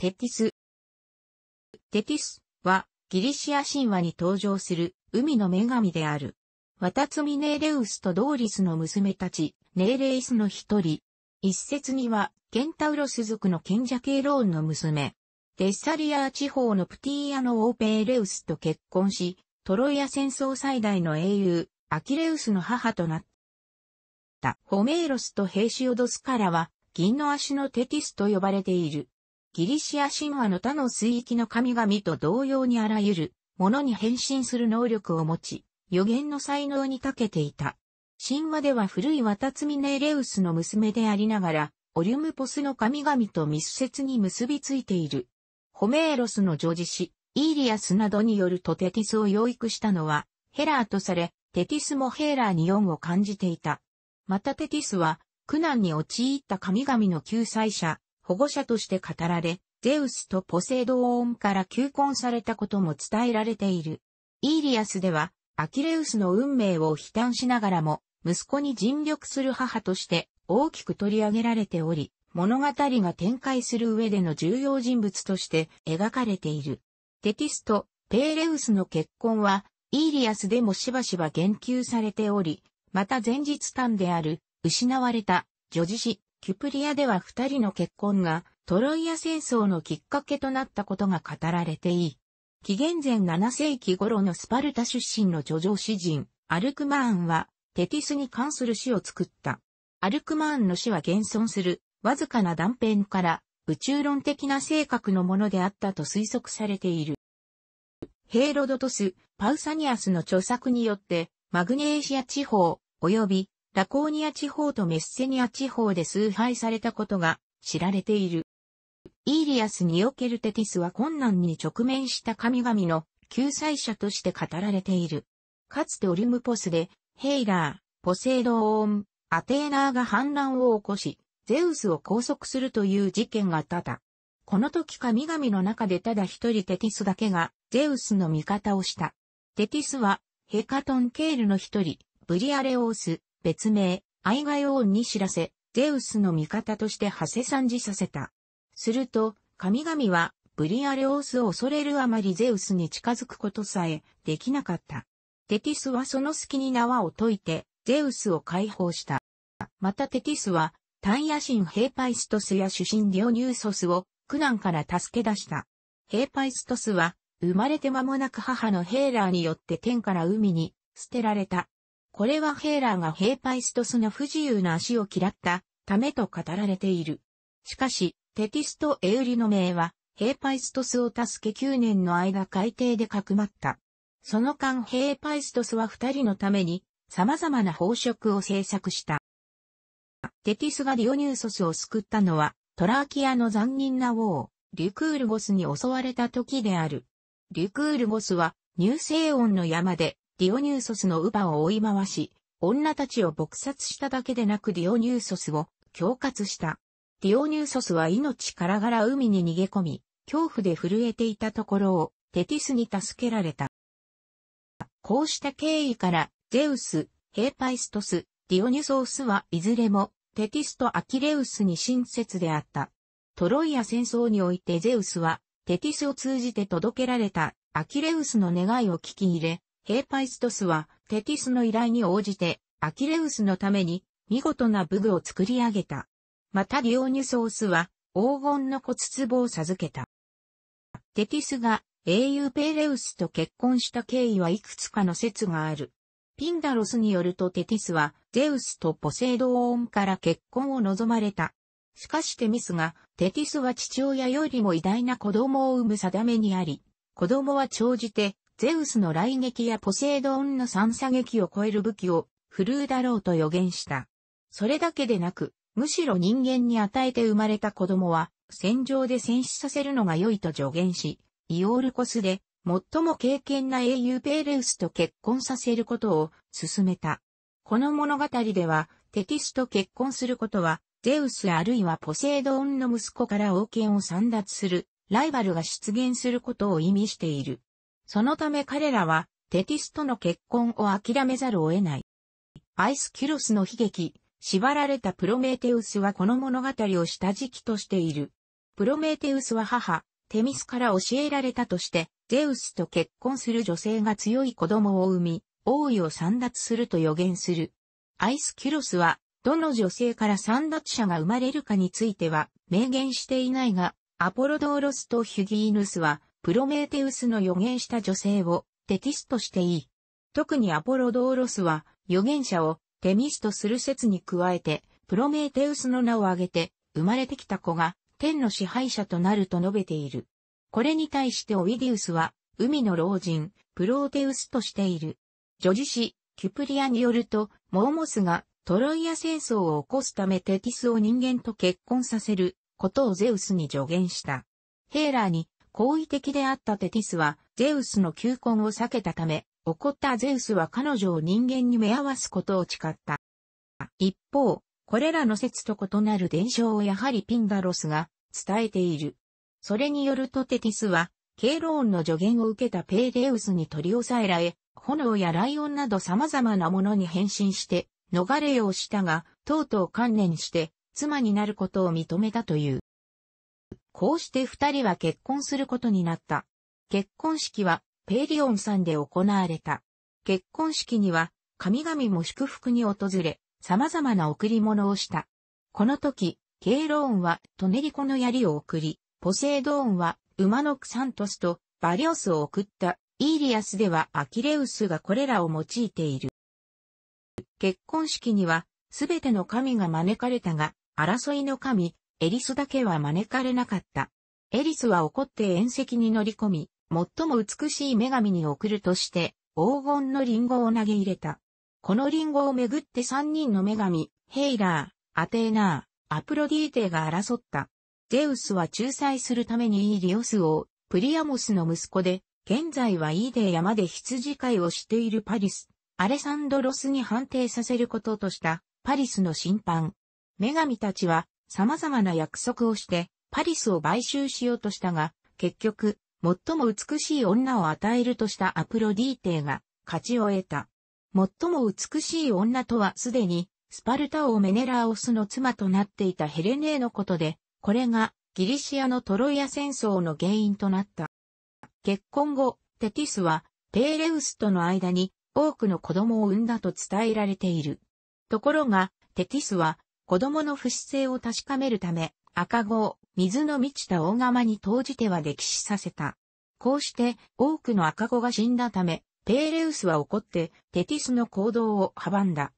テティス。テティスはギリシア神話に登場する海の女神である。ワタツミネーレウスとドーリスの娘たち、ネーレイスの一人。一説には、ケンタウロス族の賢者ケイローンの娘。デッサリアー地方のプティーアのオーペーレウスと結婚し、トロイア戦争最大の英雄、アキレウスの母となった。ホメーロスとヘイシオドスからは、銀の足のテティスと呼ばれている。ギリシア神話の他の水域の神々と同様にあらゆるものに変身する能力を持ち、予言の才能に長けていた。神話では古いワタツミネレウスの娘でありながら、オリュムポスの神々と密接に結びついている。ホメーロスの女児子、イーリアスなどによるとテティスを養育したのは、ヘラーとされ、テティスもヘーラーに恩を感じていた。またテティスは、苦難に陥った神々の救済者、保護者として語られ、ゼウスとポセイドーンから求婚されたことも伝えられている。イーリアスでは、アキレウスの運命を悲嘆しながらも、息子に尽力する母として大きく取り上げられており、物語が展開する上での重要人物として描かれている。テキスト、ペーレウスの結婚は、イーリアスでもしばしば言及されており、また前日譚である、失われた、女児子、キュプリアでは二人の結婚がトロイア戦争のきっかけとなったことが語られていい。紀元前7世紀頃のスパルタ出身の叙情詩人、アルクマーンは、テティスに関する詩を作った。アルクマーンの詩は現存する、わずかな断片から、宇宙論的な性格のものであったと推測されている。ヘイロドトス、パウサニアスの著作によって、マグネーシア地方、及びラコーニア地方とメッセニア地方で崇拝されたことが知られている。イーリアス・ニオケルテティスは困難に直面した神々の救済者として語られている。かつてオリムポスで、ヘイラー、ポセイドオーン、アテーナーが反乱を起こし、ゼウスを拘束するという事件が多々。この時神々の中でただ一人テティスだけが、ゼウスの味方をした。テティスは、ヘカトンケールの一人、ブリアレオース、別名、アイガイオーンに知らせ、ゼウスの味方としてハセ参じさせた。すると、神々は、ブリアレオースを恐れるあまりゼウスに近づくことさえ、できなかった。テティスはその隙に縄を解いて、ゼウスを解放した。またテティスは、タンヤ神ヘーパイストスや主神ディオニューソスを苦難から助け出した。ヘーパイストスは、生まれて間もなく母のヘーラーによって天から海に捨てられた。これはヘーラーがヘーパイストスの不自由な足を嫌ったためと語られている。しかし、テティスト・エウリの名は、ヘーパイストスを助け9年の間海底でかくまった。その間ヘーパイストスは二人のために、様々な宝飾を制作した。テティスがディオニューソスを救ったのは、トラーキアの残忍な王、リュクールゴスに襲われた時である。リュクールゴスは、乳星音の山で、ディオニューソスの乳母を追い回し、女たちを撲殺しただけでなくディオニューソスを恐喝した。ディオニューソスは命からがら海に逃げ込み、恐怖で震えていたところをテティスに助けられた。こうした経緯から、ゼウス、ヘーパイストス、ディオニューソースはいずれも、テティスとアキレウスに親切であった。トロイア戦争においてゼウスは、テティスを通じて届けられたアキレウスの願いを聞き入れ、ヘーパイストスはテティスの依頼に応じてアキレウスのために見事な武具を作り上げた。またディオニュソースは黄金の骨壺を授けた。テティスが英雄ペーレウスと結婚した経緯はいくつかの説がある。ピンダロスによるとテティスはゼウスとポセイドーンから結婚を望まれた。しかしテミスがテティスは父親よりも偉大な子供を産む定めにあり、子供は長じてゼウスの雷撃やポセイドンの三射撃を超える武器を振るうだろうと予言した。それだけでなく、むしろ人間に与えて生まれた子供は、戦場で戦死させるのが良いと助言し、イオールコスで、最も敬虔な英雄ペーレウスと結婚させることを進めた。この物語では、テティスと結婚することは、ゼウスあるいはポセイドンの息子から王権を散奪する、ライバルが出現することを意味している。そのため彼らは、テティスとの結婚を諦めざるを得ない。アイスキュロスの悲劇、縛られたプロメーテウスはこの物語を下敷きとしている。プロメーテウスは母、テミスから教えられたとして、ゼウスと結婚する女性が強い子供を産み、王位を散奪すると予言する。アイスキュロスは、どの女性から散奪者が生まれるかについては、明言していないが、アポロドーロスとヒュギーヌスは、プロメーテウスの予言した女性をテティスとしていい。特にアポロドーロスは預言者をテミスとする説に加えて、プロメーテウスの名を挙げて、生まれてきた子が天の支配者となると述べている。これに対してオイディウスは、海の老人、プローテウスとしている。女児史、キュプリアによると、モーモスがトロイア戦争を起こすためテティスを人間と結婚させることをゼウスに助言した。ヘーラーに好意的であったテティスは、ゼウスの求婚を避けたため、怒ったゼウスは彼女を人間に目合わすことを誓った。一方、これらの説と異なる伝承をやはりピンダロスが伝えている。それによるとテティスは、ケイローンの助言を受けたペイデウスに取り押さえられ、炎やライオンなど様々なものに変身して、逃れようしたが、とうとう観念して、妻になることを認めたという。こうして二人は結婚することになった。結婚式はペーリオンさんで行われた。結婚式には神々も祝福に訪れ、様々な贈り物をした。この時、ケイローンはトネリコの槍を送り、ポセイドーンは馬のクサントスとバリオスを送った。イーリアスではアキレウスがこれらを用いている。結婚式にはすべての神が招かれたが、争いの神、エリスだけは招かれなかった。エリスは怒って宴席に乗り込み、最も美しい女神に贈るとして、黄金のリンゴを投げ入れた。このリンゴをめぐって三人の女神、ヘイラー、アテーナー、アプロディーテが争った。ゼウスは仲裁するためにイリオス王、プリアモスの息子で、現在はイーデー山で羊飼いをしているパリス、アレサンドロスに判定させることとした、パリスの審判。女神たちは、様々な約束をして、パリスを買収しようとしたが、結局、最も美しい女を与えるとしたアプロディーテが勝ちを得た。最も美しい女とはすでに、スパルタ王メネラーオスの妻となっていたヘレネーのことで、これがギリシアのトロイア戦争の原因となった。結婚後、テティスはペーレウスとの間に多くの子供を産んだと伝えられている。ところが、テティスは子供の不死性を確かめるため、赤子を水の満ちた大釜に投じては溺死させた。こうして多くの赤子が死んだため、ペーレウスは怒ってテティスの行動を阻んだ。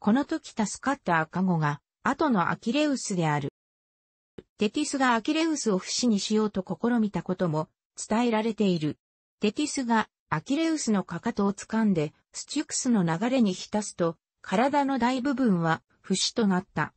この時助かった赤子が、後のアキレウスである。テティスがアキレウスを不死にしようと試みたことも伝えられている。テティスがアキレウスのかかとを掴んでスチュクスの流れに浸すと、体の大部分は不死となった。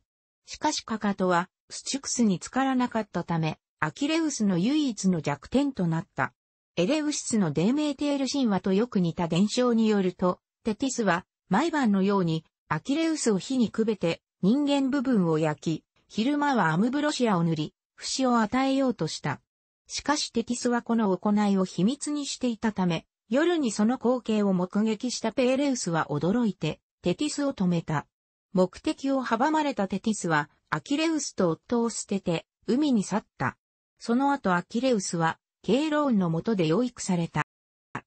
しかしかかとは、スチュクスに浸からなかったため、アキレウスの唯一の弱点となった。エレウシスのデーメーテール神話とよく似た伝承によると、テティスは、毎晩のように、アキレウスを火にくべて、人間部分を焼き、昼間はアムブロシアを塗り、節を与えようとした。しかしテティスはこの行いを秘密にしていたため、夜にその光景を目撃したペエレウスは驚いて、テティスを止めた。目的を阻まれたテティスは、アキレウスと夫を捨てて、海に去った。その後アキレウスは、ケイローンの下で養育された。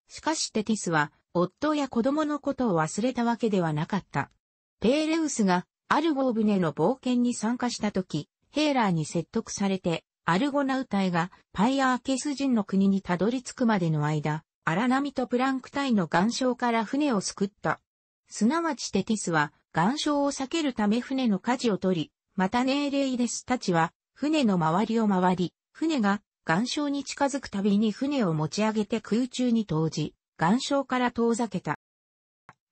しかしテティスは、夫や子供のことを忘れたわけではなかった。ペーレウスが、アルゴー船の冒険に参加した時、ヘーラーに説得されて、アルゴナウ隊がパイアーケス人の国にたどり着くまでの間、荒波とプランク隊の岩礁から船を救った。すなわちテティスは、岩礁を避けるため船の舵を取り、またネーレイデスたちは、船の周りを回り、船が岩礁に近づくたびに船を持ち上げて空中に投じ、岩礁から遠ざけた。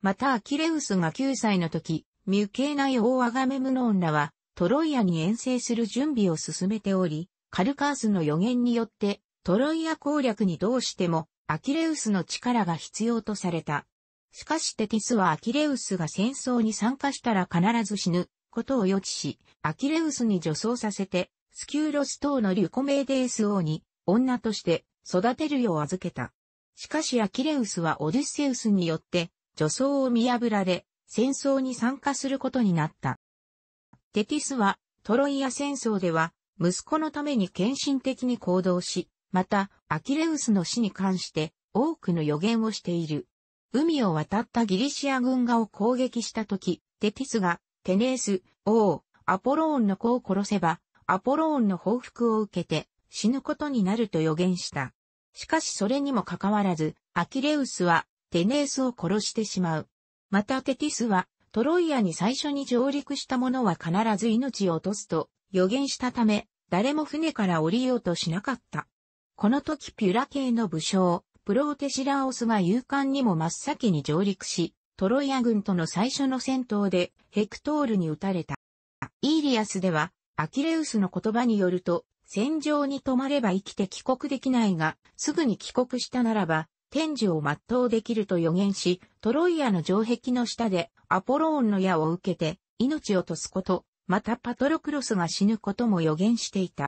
またアキレウスが9歳の時、ミュケーナイ王アガメムノンは、トロイアに遠征する準備を進めており、カルカースの予言によって、トロイア攻略にどうしても、アキレウスの力が必要とされた。しかしテティスはアキレウスが戦争に参加したら必ず死ぬことを予知し、アキレウスに女装させて、スキューロス等のリュコメーデース王に女として育てるよう預けた。しかしアキレウスはオデュッセウスによって女装を見破られ、戦争に参加することになった。テティスはトロイア戦争では息子のために献身的に行動し、またアキレウスの死に関して多くの予言をしている。海を渡ったギリシア軍がを攻撃した時、テティスが、テネース、王、アポローンの子を殺せば、アポローンの報復を受けて、死ぬことになると予言した。しかしそれにもかかわらず、アキレウスは、テネースを殺してしまう。またテティスは、トロイアに最初に上陸した者は必ず命を落とすと予言したため、誰も船から降りようとしなかった。この時ピュラ系の武将、プローテシラオスが勇敢にも真っ先に上陸し、トロイア軍との最初の戦闘でヘクトールに撃たれた。イーリアスでは、アキレウスの言葉によると、戦場に泊まれば生きて帰国できないが、すぐに帰国したならば、天寿を全うできると予言し、トロイアの城壁の下でアポローンの矢を受けて命を落とすこと、またパトロクロスが死ぬことも予言していた。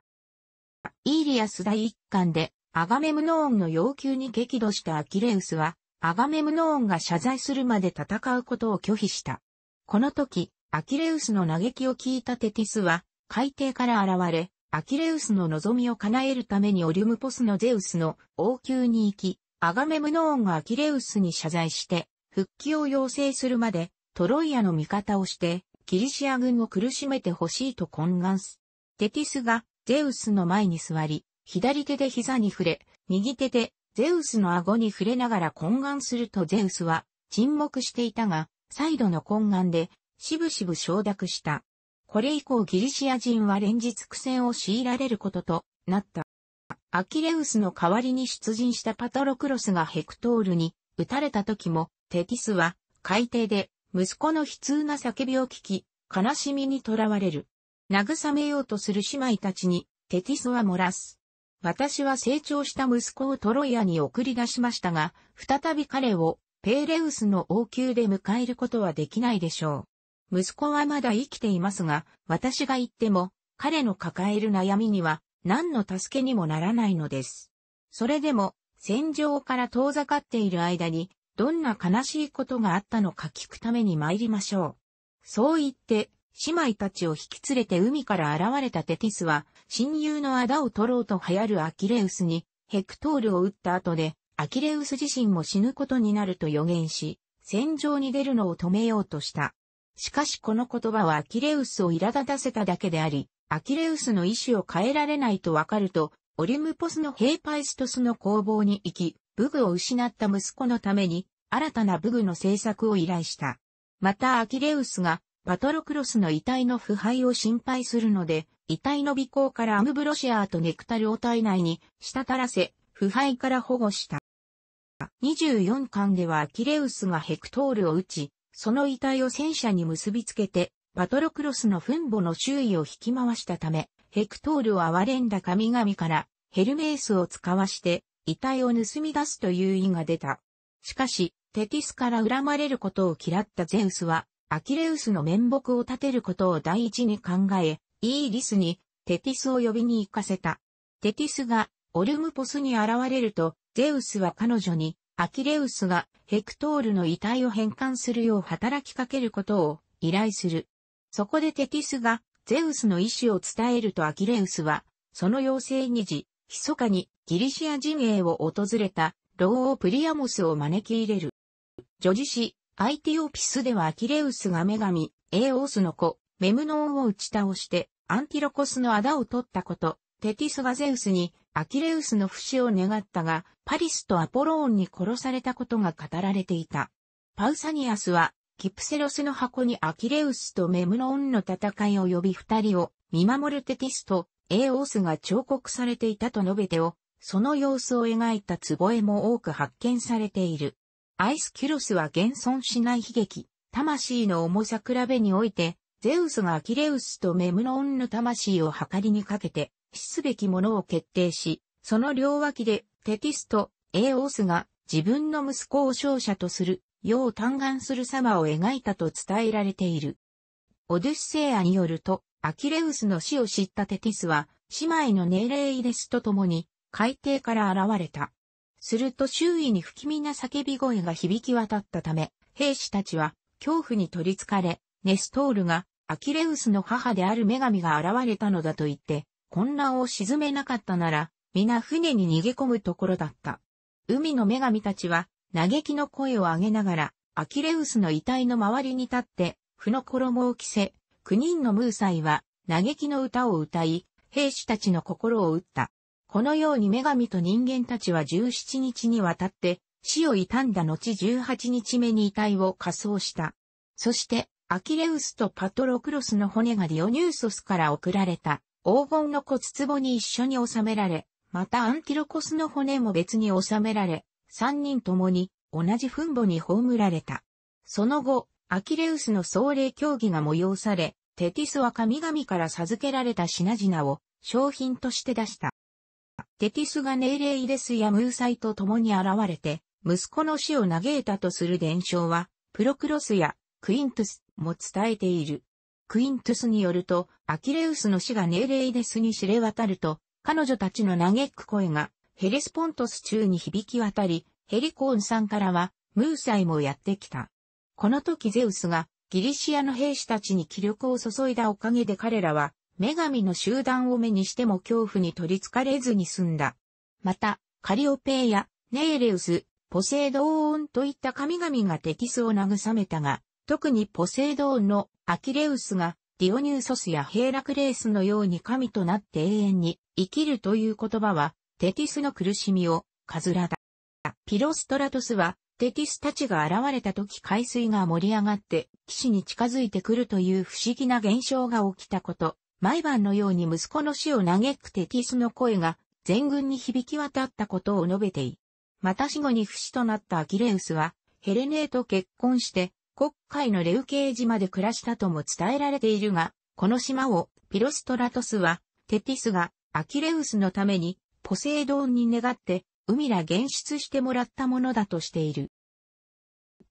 イーリアス第一巻でアガメムノーンの要求に激怒したアキレウスは、アガメムノーンが謝罪するまで戦うことを拒否した。この時、アキレウスの嘆きを聞いたテティスは、海底から現れ、アキレウスの望みを叶えるためにオリュムポスのゼウスの王宮に行き、アガメムノーンがアキレウスに謝罪して、復帰を要請するまで、トロイアの味方をして、キリシア軍を苦しめてほしいと懇願す。テティスが、ゼウスの前に座り、左手で膝に触れ、右手でゼウスの顎に触れながら懇願するとゼウスは沈黙していたが、再度の懇願で、しぶしぶ承諾した。これ以降ギリシア人は連日苦戦を強いられることとなった。アキレウスの代わりに出陣したパトロクロスがヘクトールに撃たれた時も、テティスは海底で息子の悲痛な叫びを聞き、悲しみに囚われる。慰めようとする姉妹たちにテティスは漏らす。私は成長した息子をトロイアに送り出しましたが、再び彼をペーレウスの王宮で迎えることはできないでしょう。息子はまだ生きていますが、私が言っても、彼の抱える悩みには何の助けにもならないのです。それでも、戦場から遠ざかっている間に、どんな悲しいことがあったのか聞くために参りましょう。そう言って、姉妹たちを引き連れて海から現れたテティスは、親友の仇を取ろうと流行るアキレウスに、ヘクトールを撃った後で、アキレウス自身も死ぬことになると予言し、戦場に出るのを止めようとした。しかしこの言葉はアキレウスを苛立たせただけであり、アキレウスの意志を変えられないとわかると、オリムポスのヘーパイストスの工房に行き、武具を失った息子のために、新たな武具の制作を依頼した。またアキレウスがパトロクロスの遺体の腐敗を心配するので、遺体の尾行からアムブロシアーとネクタルを体内に滴らせ、腐敗から保護した。24巻ではアキレウスがヘクトールを撃ち、その遺体を戦車に結びつけて、パトロクロスの墳墓の周囲を引き回したため、ヘクトールを憐れんだ神々からヘルメースを使わして、遺体を盗み出すという意が出た。しかし、テティスから恨まれることを嫌ったゼウスは、アキレウスの面目を立てることを第一に考え、イーリスにテティスを呼びに行かせた。テティスがオルムポスに現れると、ゼウスは彼女に、アキレウスがヘクトールの遺体を返還するよう働きかけることを依頼する。そこでテティスがゼウスの意思を伝えるとアキレウスは、その要請にじ、密かにギリシア陣営を訪れた、老王プリアモスを招き入れる。女児子、アイティオピスではアキレウスが女神、エーオースの子、メムノーンを打ち倒して、アンティロコスの仇を取ったこと、テティスがゼウスに、アキレウスの不死を願ったが、パリスとアポローンに殺されたことが語られていた。パウサニアスは、キプセロスの箱にアキレウスとメムノーンの戦いを呼び二人を、見守るテティスと、エーオースが彫刻されていたと述べてを、その様子を描いた壺絵も多く発見されている。アイスキュロスは現存しない悲劇、魂の重さ比べにおいて、ゼウスがアキレウスとメムノンの魂を計りにかけて、死すべきものを決定し、その両脇でテティスとエーオスが自分の息子を勝者とする、世を嘆願する様を描いたと伝えられている。オデュッセイアによると、アキレウスの死を知ったテティスは、姉妹のネーレイデスと共に海底から現れた。すると周囲に不気味な叫び声が響き渡ったため、兵士たちは恐怖に取りつかれ、ネストールがアキレウスの母である女神が現れたのだと言って、混乱を沈めなかったなら、皆船に逃げ込むところだった。海の女神たちは、嘆きの声を上げながら、アキレウスの遺体の周りに立って、負の衣を着せ、九人のムーサイは、嘆きの歌を歌い、兵士たちの心を打った。このように女神と人間たちは17日にわたって死を悼んだ後18日目に遺体を火葬した。そして、アキレウスとパトロクロスの骨がディオニューソスから送られた黄金の骨壺に一緒に収められ、またアンティロコスの骨も別に収められ、三人ともに同じ墳墓に葬られた。その後、アキレウスの葬礼競技が催され、テティスは神々から授けられた品々を商品として出した。テティスがネイレイレスやムーサイと共に現れて、息子の死を嘆いたとする伝承は、プロクロスやクイントゥスも伝えている。クイントゥスによると、アキレウスの死がネイレイレスに知れ渡ると、彼女たちの嘆く声が、ヘレスポントス中に響き渡り、ヘリコーンさんからは、ムーサイもやってきた。この時ゼウスが、ギリシアの兵士たちに気力を注いだおかげで彼らは、女神の集団を目にしても恐怖に取りつかれずに済んだ。また、カリオペイやネーレウス、ポセイドーンといった神々がテキスを慰めたが、特にポセイドーンのアキレウスがディオニューソスやヘーラクレースのように神となって永遠に生きるという言葉はテティスの苦しみをカズラだ。ピロストラトスはテティスたちが現れた時海水が盛り上がって騎士に近づいてくるという不思議な現象が起きたこと。毎晩のように息子の死を嘆くテティスの声が全軍に響き渡ったことを述べてい。また死後に不死となったアキレウスは、ヘレネーと結婚して、国会のレウケー島で暮らしたとも伝えられているが、この島をピロストラトスは、テティスがアキレウスのためにポセイドンに願って、海ら現出してもらったものだとしている。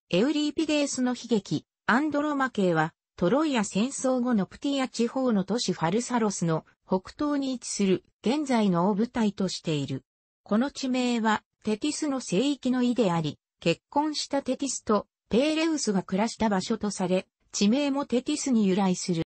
エウリーピデースの悲劇、アンドロマ系は、トロイア戦争後のプティア地方の都市ファルサロスの北東に位置する現在の大舞台としている。この地名はテティスの聖域の意であり、結婚したテティスとペーレウスが暮らした場所とされ、地名もテティスに由来する。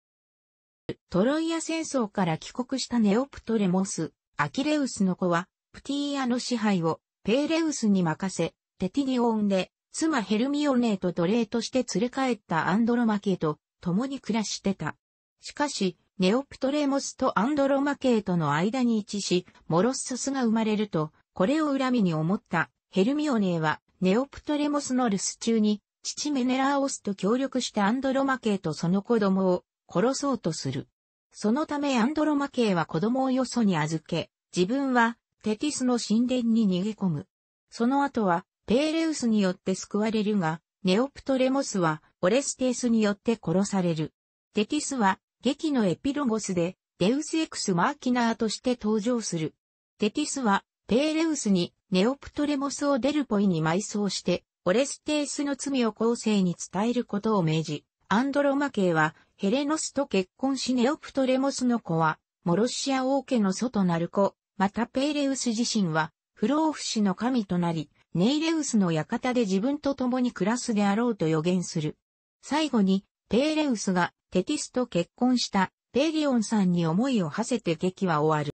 トロイア戦争から帰国したネオプトレモス、アキレウスの子は、プティアの支配をペーレウスに任せ、テティニオンで、妻ヘルミオネーと奴隷として連れ帰ったアンドロマケと共に暮らしてた。しかし、ネオプトレモスとアンドロマ系との間に位置し、モロッソスが生まれると、これを恨みに思ったヘルミオネーは、ネオプトレモスの留守中に、父メネラーオスと協力してアンドロマ系とその子供を殺そうとする。そのためアンドロマ系は子供をよそに預け、自分はテティスの神殿に逃げ込む。その後はペーレウスによって救われるが、ネオプトレモスはオレステースによって殺される。テティスは劇のエピロゴスでデウスエクスマーキナーとして登場する。テティスはペーレウスにネオプトレモスをデルポイに埋葬してオレステースの罪を後世に伝えることを命じ、アンドロマ系はヘレノスと結婚しネオプトレモスの子はモロシア王家の祖となる子、またペーレウス自身は不老不死の神となり、ネイレウスの館で自分と共に暮らすであろうと予言する。最後に、ペーレウスがテティスと結婚したペーリオンさんに思いを馳せて劇は終わる。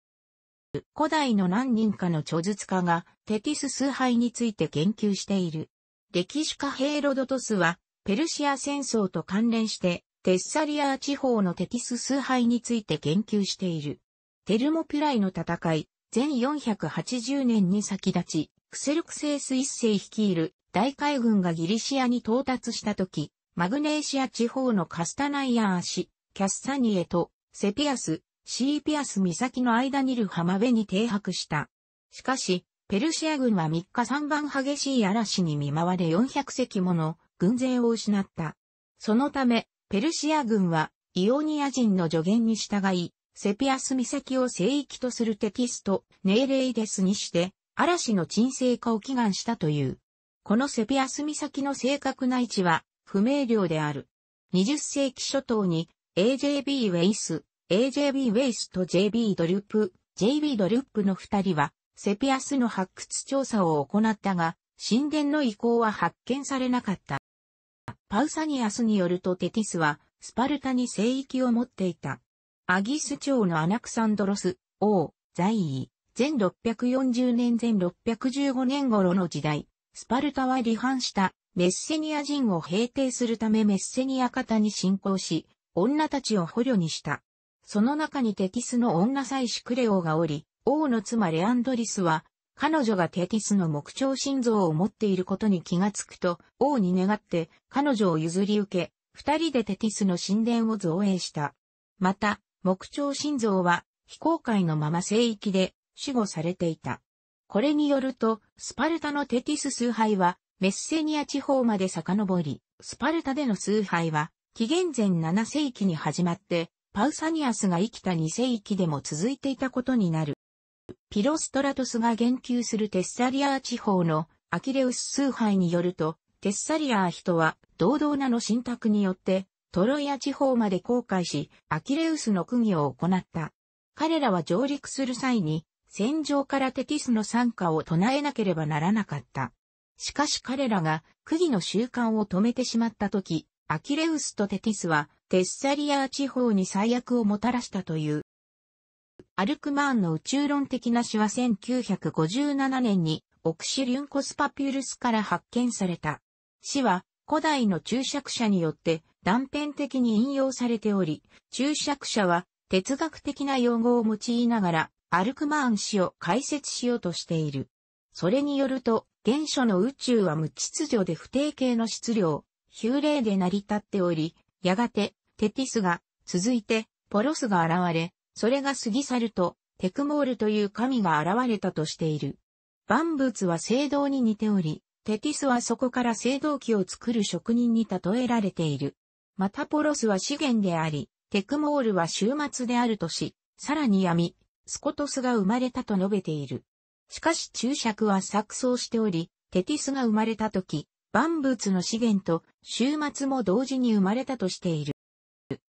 古代の何人かの著述家がテティス崇拝について研究している。歴史家ヘイロドトスは、ペルシア戦争と関連して、テッサリア地方のテティス崇拝について研究している。テルモピュライの戦い、全480年に先立ち、クセルクセース一世率いる大海軍がギリシアに到達した時、マグネーシア地方のカスタナイアン氏、キャッサニエとセピアス、シーピアス岬の間にいる浜辺に停泊した。しかし、ペルシア軍は3日3番激しい嵐に見舞われ400隻もの軍勢を失った。そのため、ペルシア軍はイオニア人の助言に従い、セピアス岬を聖域とするテキスト、ネーレイデスにして、嵐の沈静化を祈願したという。このセピアス岬の正確な位置は不明瞭である。20世紀初頭に AJB ウェイス、AJB ウェイスと JB ドルプ、JB ドルプの二人はセピアスの発掘調査を行ったが、神殿の遺構は発見されなかった。パウサニアスによるとテティスはスパルタに聖域を持っていた。アギス朝のアナクサンドロス、王、在位、前640年前615年頃の時代、スパルタは離反したメッセニア人を平定するためメッセニア方に侵攻し、女たちを捕虜にした。その中にテティスの女祭司クレオがおり、王の妻レアンドリスは、彼女がテティスの木彫心臓を持っていることに気がつくと、王に願って彼女を譲り受け、二人でテティスの神殿を造営した。また、木彫心臓は非公開のまま聖域で守護されていた。これによると、スパルタのテティス崇拝はメッセニア地方まで遡り、スパルタでの崇拝は紀元前7世紀に始まって、パウサニアスが生きた2世紀でも続いていたことになる。ピロストラトスが言及するテッサリアー地方のアキレウス崇拝によると、テッサリアー人は、堂々なの信託によって、トロイア地方まで航海し、アキレウスの苦行を行った。彼らは上陸する際に、戦場からテティスの参加を唱えなければならなかった。しかし彼らが、釘の習慣を止めてしまった時、アキレウスとテティスは、テッサリア地方に最悪をもたらしたという。アルクマーンの宇宙論的な詩は1957年に、オクシリュンコスパピュルスから発見された。詩は、古代の注釈者によって、断片的に引用されており、注釈者は哲学的な用語を用いながら、アルクマーン氏を解説しようとしている。それによると、原初の宇宙は無秩序で不定形の質量、ヒューレで成り立っており、やがて、テティスが、続いて、ポロスが現れ、それが過ぎ去ると、テクモールという神が現れたとしている。万物は聖堂に似ており、テティスはそこから聖堂器を作る職人に例えられている。マタポロスは資源であり、テクモールは終末であるとし、さらに闇、スコトスが生まれたと述べている。しかし注釈は錯綜しており、テティスが生まれた時、万物の資源と終末も同時に生まれたとしている。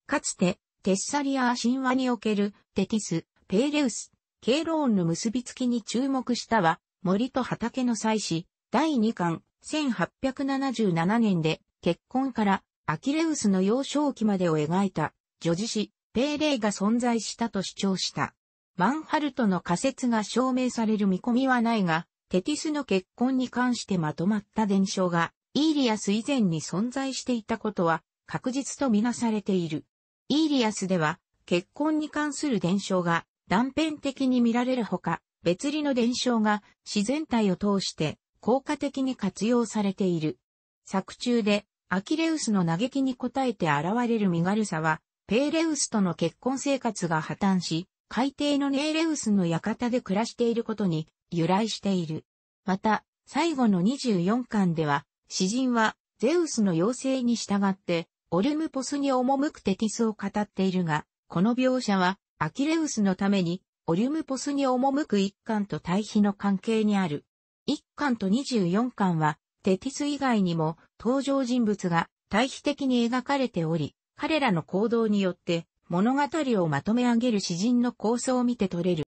かつて、テッサリア神話におけるテティス、ペーレウス、ケイローンの結びつきに注目したは、森と畑の祭祀、第2巻、1877年で結婚からアキレウスの幼少期までを描いた、女事詩、ペーレイが存在したと主張した。マンハルトの仮説が証明される見込みはないが、テティスの結婚に関してまとまった伝承が、イーリアス以前に存在していたことは、確実とみなされている。イーリアスでは、結婚に関する伝承が断片的に見られるほか、別離の伝承が自然体を通して効果的に活用されている。作中でアキレウスの嘆きに応えて現れる身軽さは、ペーレウスとの結婚生活が破綻し、海底のネーレウスの館で暮らしていることに由来している。また、最後の24巻では、詩人はゼウスの要請に従って、オルムポスに赴くテティスを語っているが、この描写は、アキレウスのために、オルムポスに赴く一巻と対比の関係にある。一巻と24巻は、テティス以外にも、登場人物が対比的に描かれており、彼らの行動によって物語をまとめ上げる詩人の構想を見て取れる。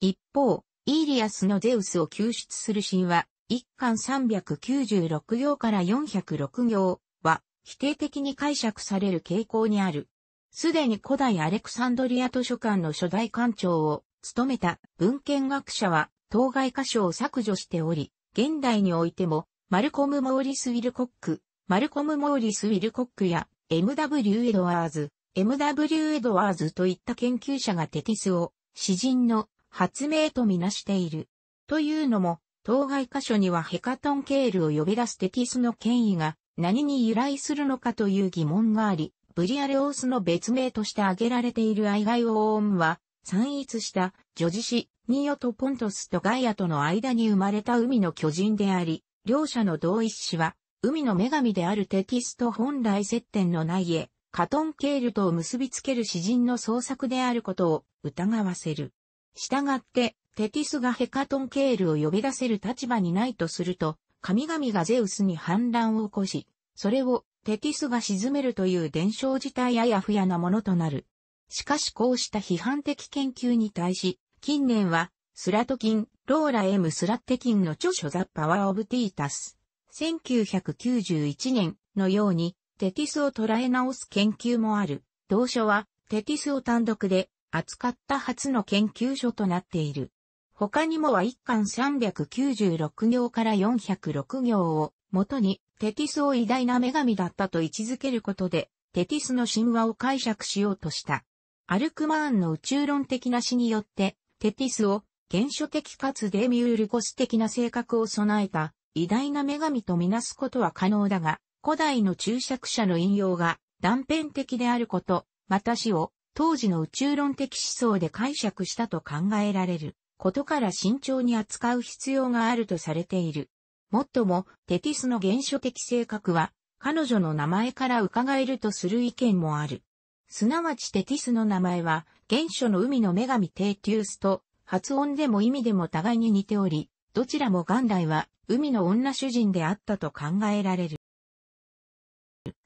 一方、イーリアスのゼウスを救出する神話、一巻396行から406行は否定的に解釈される傾向にある。すでに古代アレクサンドリア図書館の初代館長を務めた文献学者は当該箇所を削除しており、現代においてもマルコム・モーリス・ウィルコック、マルコム・モーリス・ウィルコックや M.W. エドワーズ、M.W. エドワーズといった研究者がテティスを詩人の発明とみなしている。というのも、当該箇所にはヘカトンケールを呼び出すテティスの権威が何に由来するのかという疑問があり、ブリアレオースの別名として挙げられているアイガイオーンは、散逸したジョジシ、ニオとポントスとガイアとの間に生まれた海の巨人であり、両者の同一氏は、海の女神であるテキスト本来接点のない絵、カトンケールとを結びつける詩人の創作であることを疑わせる。従って、テティスがヘカトンケールを呼び出せる立場にないとすると、神々がゼウスに反乱を起こし、それをテティスが沈めるという伝承自体あやふやなものとなる。しかしこうした批判的研究に対し、近年は、スラトキン、ローラ M スラッテキンの著書ザ・パワー・オブ・ティータス。1991年のように、テティスを捉え直す研究もある。同書は、テティスを単独で扱った初の研究所となっている。他にもは一巻396行から406行を元にテティスを偉大な女神だったと位置づけることでテティスの神話を解釈しようとした。アルクマーンの宇宙論的な詩によってテティスを原初的かつデミウルゴス的な性格を備えた偉大な女神とみなすことは可能だが、古代の注釈者の引用が断片的であること、また死を当時の宇宙論的思想で解釈したと考えられることから慎重に扱う必要があるとされている。もっとも、テティスの原初的性格は、彼女の名前から伺えるとする意見もある。すなわちテティスの名前は、原初の海の女神テーテュースと発音でも意味でも互いに似ており、どちらも元来は海の女主人であったと考えられる。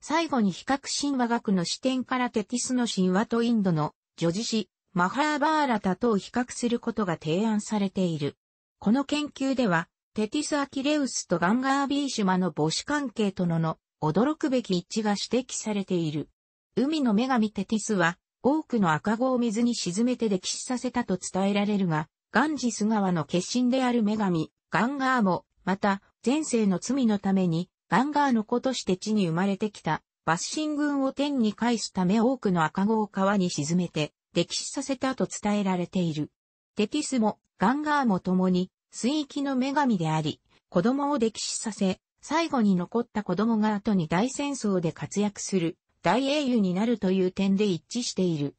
最後に比較神話学の視点からテティスの神話とインドの女子史、マハーバーラタとを比較することが提案されている。この研究では、テティス・アキレウスとガンガービーシュマの母子関係とのの驚くべき一致が指摘されている。海の女神テティスは、多くの赤子を水に沈めて溺死させたと伝えられるが、ガンジス川の決心である女神、ガンガーも、また、前世の罪のために、ガンガーの子として地に生まれてきた、バッシン軍を天に返すため多くの赤子を川に沈めて、溺死させたと伝えられている。テティスも、ガンガーも共に、水域の女神であり、子供を溺死させ、最後に残った子供が後に大戦争で活躍する、大英雄になるという点で一致している。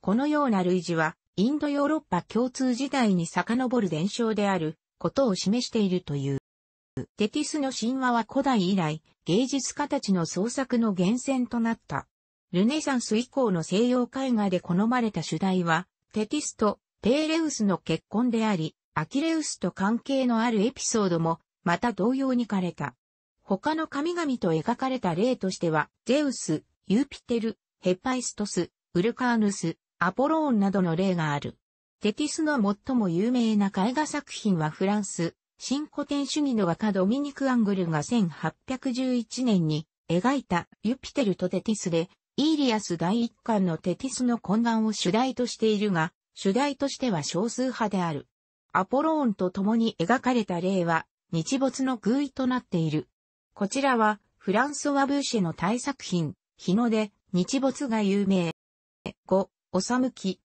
このような類似は、インドヨーロッパ共通時代に遡る伝承であることを示しているという。テティスの神話は古代以来、芸術家たちの創作の源泉となった。ルネサンス以降の西洋絵画で好まれた主題は、テティスとペーレウスの結婚であり、アキレウスと関係のあるエピソードも、また同様に枯れた。他の神々と描かれた例としては、ゼウス、ユーピテル、ヘパイストス、ウルカーヌス、アポローンなどの例がある。テティスの最も有名な絵画作品はフランス、新古典主義の画家ドミニク・アングルが1811年に描いたユピテルとテティスで、イーリアス第一巻のテティスの懇願を主題としているが、主題としては少数派である。アポローンと共に描かれた例は、日没の偶意となっている。こちらは、フランソワ・ブーシェの大作品、日の出、日没が有名。5、おさむき、